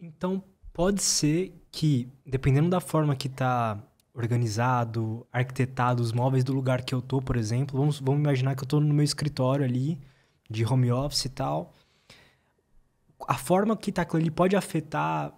Então, pode ser que, dependendo da forma que está organizado, arquitetado, os móveis do lugar que eu estou, por exemplo, vamos, vamos imaginar que eu estou no meu escritório ali, de home office e tal. A forma que está ele pode afetar,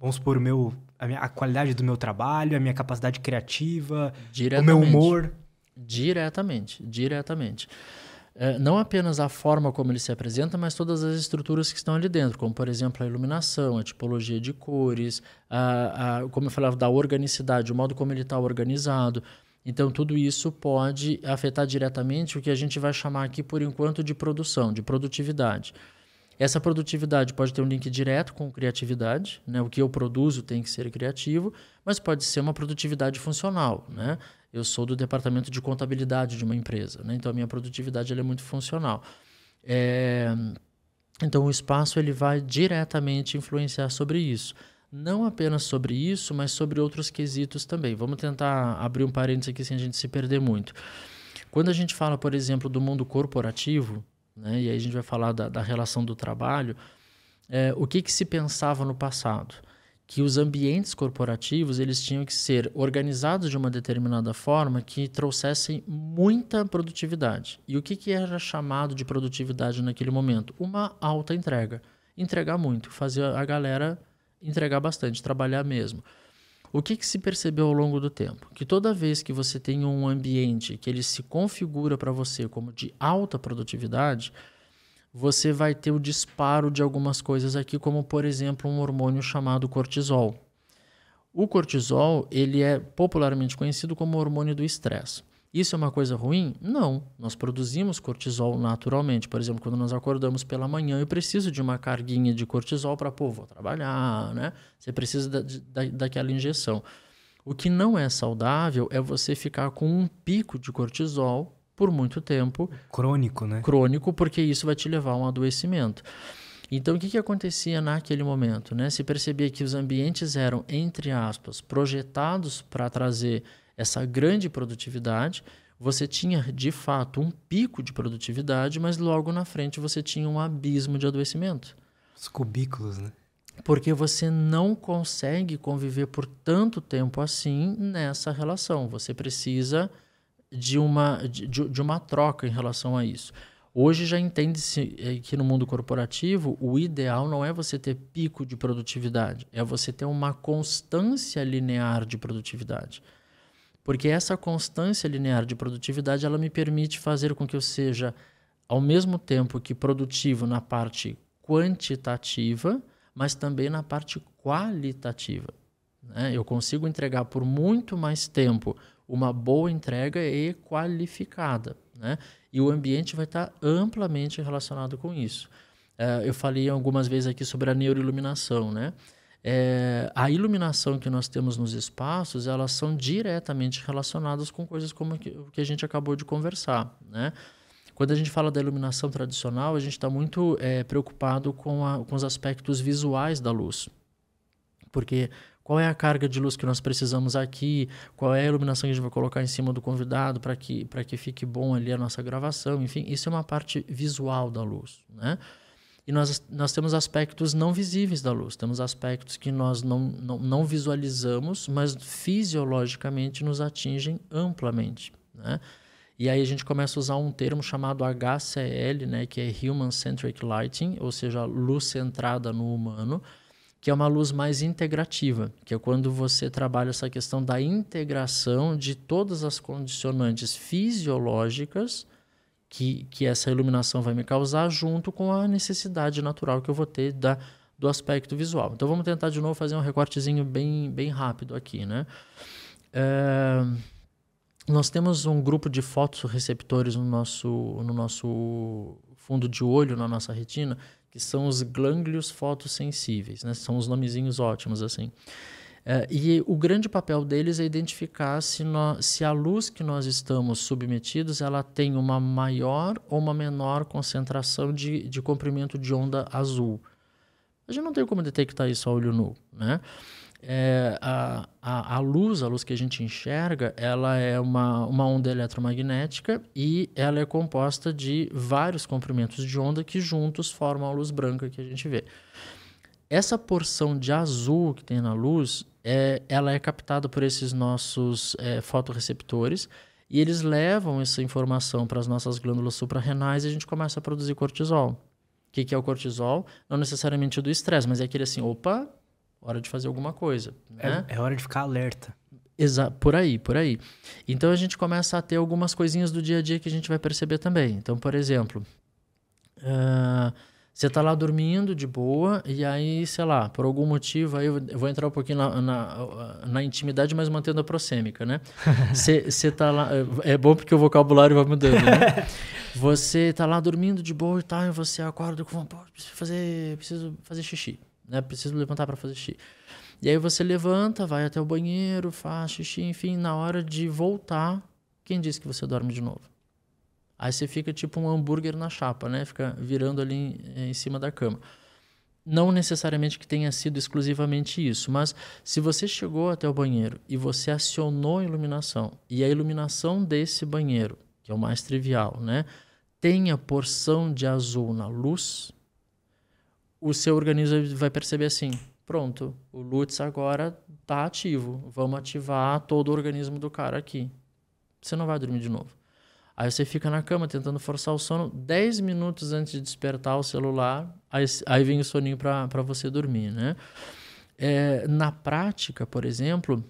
vamos supor, o meu, a, minha, a qualidade do meu trabalho, a minha capacidade criativa, o meu humor. Diretamente, diretamente é, não apenas a forma como ele se apresenta, mas todas as estruturas que estão ali dentro, como por exemplo a iluminação, a tipologia de cores, a, a como eu falava, da organicidade, o modo como ele está organizado. Então, tudo isso pode afetar diretamente o que a gente vai chamar aqui por enquanto de produção, de produtividade. Essa produtividade pode ter um link direto com criatividade, né? O que eu produzo tem que ser criativo, mas pode ser uma produtividade funcional, né? Eu sou do departamento de contabilidade de uma empresa, né? Então a minha produtividade é muito funcional. É... Então o espaço ele vai diretamente influenciar sobre isso. Não apenas sobre isso, mas sobre outros quesitos também. Vamos tentar abrir um parênteses aqui sem a gente se perder muito. Quando a gente fala, por exemplo, do mundo corporativo, né? e aí a gente vai falar da, da relação do trabalho, é, o que, que se pensava no passado? Que os ambientes corporativos eles tinham que ser organizados de uma determinada forma que trouxessem muita produtividade. E o que, que era chamado de produtividade naquele momento? Uma alta entrega. Entregar muito, fazer a galera entregar bastante, trabalhar mesmo. O que, que se percebeu ao longo do tempo? Que toda vez que você tem um ambiente que ele se configura para você como de alta produtividade, você vai ter o disparo de algumas coisas aqui, como por exemplo um hormônio chamado cortisol. O cortisol ele é popularmente conhecido como hormônio do estresse. Isso é uma coisa ruim? Não. Nós produzimos cortisol naturalmente. Por exemplo, quando nós acordamos pela manhã, eu preciso de uma carguinha de cortisol para, pô, vou trabalhar, né? Você precisa da, da, daquela injeção. O que não é saudável é você ficar com um pico de cortisol por muito tempo. Crônico, né? Crônico, porque isso vai te levar a um adoecimento. Então, o que, que acontecia naquele momento? Né? Se percebia que os ambientes eram, entre aspas, projetados para trazer essa grande produtividade, você tinha de fato um pico de produtividade, mas logo na frente você tinha um abismo de adoecimento. Os cubículos, né? Porque você não consegue conviver por tanto tempo assim nessa relação. Você precisa de uma, de, de uma troca em relação a isso. Hoje já entende-se é, que no mundo corporativo o ideal não é você ter pico de produtividade, é você ter uma constância linear de produtividade. Porque essa constância linear de produtividade, ela me permite fazer com que eu seja, ao mesmo tempo que produtivo na parte quantitativa, mas também na parte qualitativa. Né? Eu consigo entregar por muito mais tempo uma boa entrega e qualificada. Né? E o ambiente vai estar amplamente relacionado com isso. Uh, eu falei algumas vezes aqui sobre a neuroiluminação, né? é, a iluminação que nós temos nos espaços, elas são diretamente relacionadas com coisas como o que, a gente acabou de conversar, né? Quando a gente fala da iluminação tradicional, a gente está muito é, preocupado com, a, com os aspectos visuais da luz. Porque qual é a carga de luz que nós precisamos aqui, qual é a iluminação que a gente vai colocar em cima do convidado para que, que fique bom ali a nossa gravação, enfim, isso é uma parte visual da luz, né? E nós, nós temos aspectos não visíveis da luz, temos aspectos que nós não, não, não visualizamos, mas fisiologicamente nos atingem amplamente. Né? E aí a gente começa a usar um termo chamado HCL, né, que é Human Centric Lighting, ou seja, luz centrada no humano, que é uma luz mais integrativa, que é quando você trabalha essa questão da integração de todas as condicionantes fisiológicas que, que essa iluminação vai me causar, junto com a necessidade natural que eu vou ter da, do aspecto visual. Então vamos tentar de novo fazer um recortezinho bem, bem rápido aqui, né? É, nós temos um grupo de fotoreceptores no nosso, no nosso fundo de olho, na nossa retina, que são os glânglios fotossensíveis, né? São os nomezinhos ótimos, assim. É, e o grande papel deles é identificar se, se a luz que nós estamos submetidos ela tem uma maior ou uma menor concentração de, de comprimento de onda azul. A gente não tem como detectar isso a olho nu, né? É, a, a, a, luz, a luz que a gente enxerga, ela é uma, uma onda eletromagnética e ela é composta de vários comprimentos de onda que juntos formam a luz branca que a gente vê. Essa porção de azul que tem na luz é, ela é captada por esses nossos é, fotoreceptores e eles levam essa informação para as nossas glândulas suprarrenais e a gente começa a produzir cortisol. O que, que é o cortisol? Não necessariamente do estresse, mas é aquele assim, opa, hora de fazer alguma coisa. É, né? É, é hora de ficar alerta. Exa por aí, por aí. Então a gente começa a ter algumas coisinhas do dia a dia que a gente vai perceber também. Então, por exemplo, você tá lá dormindo de boa, e aí, sei lá, por algum motivo, aí eu vou entrar um pouquinho na, na, na intimidade, mas mantendo a prosêmica, né? Você tá lá. É bom porque o vocabulário vai mudando, né? Você tá lá dormindo de boa e tal, e você acorda com vontade, preciso fazer, preciso fazer xixi, né? Preciso levantar para fazer xixi. E aí você levanta, vai até o banheiro, faz xixi, enfim, na hora de voltar, quem disse que você dorme de novo? Aí você fica tipo um hambúrguer na chapa, né? Fica virando ali em, em cima da cama. Não necessariamente que tenha sido exclusivamente isso, mas se você chegou até o banheiro e você acionou a iluminação, e a iluminação desse banheiro, que é o mais trivial, né? Tem a porção de azul na luz, o seu organismo vai perceber assim: pronto, o Lutz agora tá ativo, vamos ativar todo o organismo do cara aqui. Você não vai dormir de novo. Aí você fica na cama tentando forçar o sono. 10 minutos antes de despertar o celular, aí, aí vem o soninho para você dormir, né? É, na prática, por exemplo,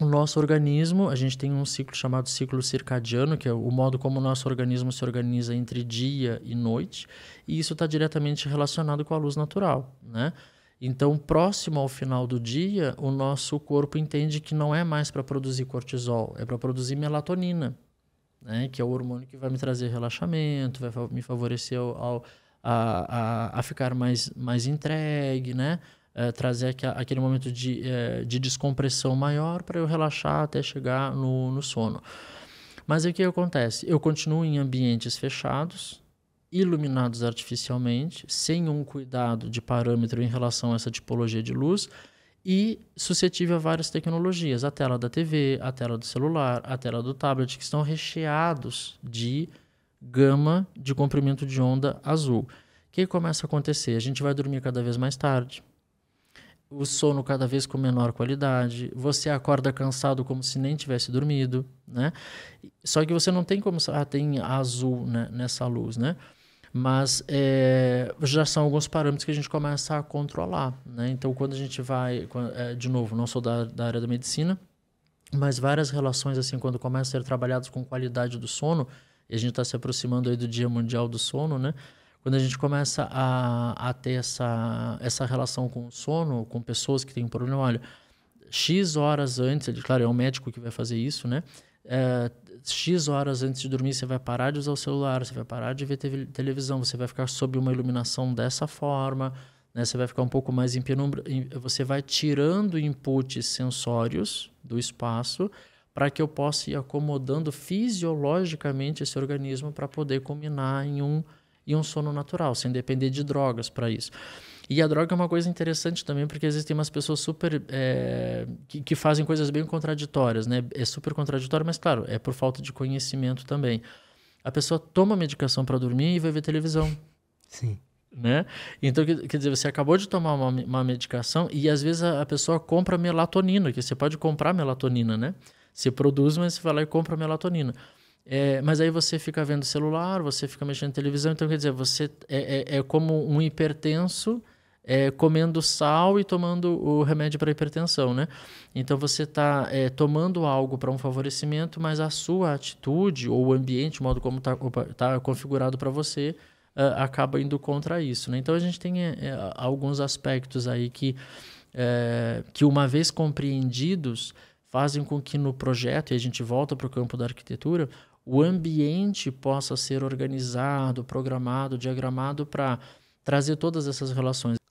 o nosso organismo, a gente tem um ciclo chamado ciclo circadiano, que é o modo como o nosso organismo se organiza entre dia e noite, e isso está diretamente relacionado com a luz natural, né? Então, próximo ao final do dia, o nosso corpo entende que não é mais para produzir cortisol, é para produzir melatonina, né? Que é o hormônio que vai me trazer relaxamento, vai me favorecer ao, a, a, a, ficar mais, mais entregue, né? É, trazer aquele momento de, é, de descompressão maior para eu relaxar até chegar no, no sono. Mas o que acontece? Eu continuo em ambientes fechados, iluminados artificialmente, sem um cuidado de parâmetro em relação a essa tipologia de luz, e suscetível a várias tecnologias, a tela da TV, a tela do celular, a tela do tablet, que estão recheados de gama de comprimento de onda azul. O que começa a acontecer? A gente vai dormir cada vez mais tarde, o sono cada vez com menor qualidade, você acorda cansado como se nem tivesse dormido, né? Só que você não tem como... Ah, tem azul né? nessa luz, né? Mas é, já são alguns parâmetros que a gente começa a controlar. Né? Então, quando a gente vai, eh, de novo, não sou da, da área da medicina, mas várias relações, assim, quando começam a ser trabalhadas com qualidade do sono, e a gente está se aproximando aí do Dia Mundial do Sono, né? Quando a gente começa a, a ter essa, essa relação com o sono, com pessoas que têm um problema, olha, X horas antes, claro, é um médico que vai fazer isso, né? é, X horas antes de dormir, você vai parar de usar o celular, você vai parar de ver te televisão, você vai ficar sob uma iluminação dessa forma, né? você vai ficar um pouco mais em penumbra. Você vai tirando inputs sensórios do espaço para que eu possa ir acomodando fisiologicamente esse organismo para poder combinar em um, em um sono natural, sem depender de drogas para isso. E a droga é uma coisa interessante também, porque existem umas pessoas super. É, que, que fazem coisas bem contraditórias, né? É super contraditório, mas claro, é por falta de conhecimento também. A pessoa toma medicação para dormir e vai ver televisão. Sim. Né? Então, quer dizer, você acabou de tomar uma, uma medicação e às vezes a, a, pessoa compra melatonina, que você pode comprar melatonina, né? Você produz, mas você vai lá e compra melatonina. É, mas aí você fica vendo celular, você fica mexendo em televisão, então quer dizer, você é, é, é como um hipertenso é, comendo sal e tomando o remédio para hipertensão, né? Então você está é, tomando algo para um favorecimento, mas a sua atitude ou o ambiente, o modo como está tá configurado para você, uh, acaba indo contra isso, né? Então a gente tem é, é alguns aspectos aí que, é, que uma vez compreendidos fazem com que no projeto, e a gente volta para o campo da arquitetura, o ambiente possa ser organizado, programado, diagramado para trazer todas essas relações.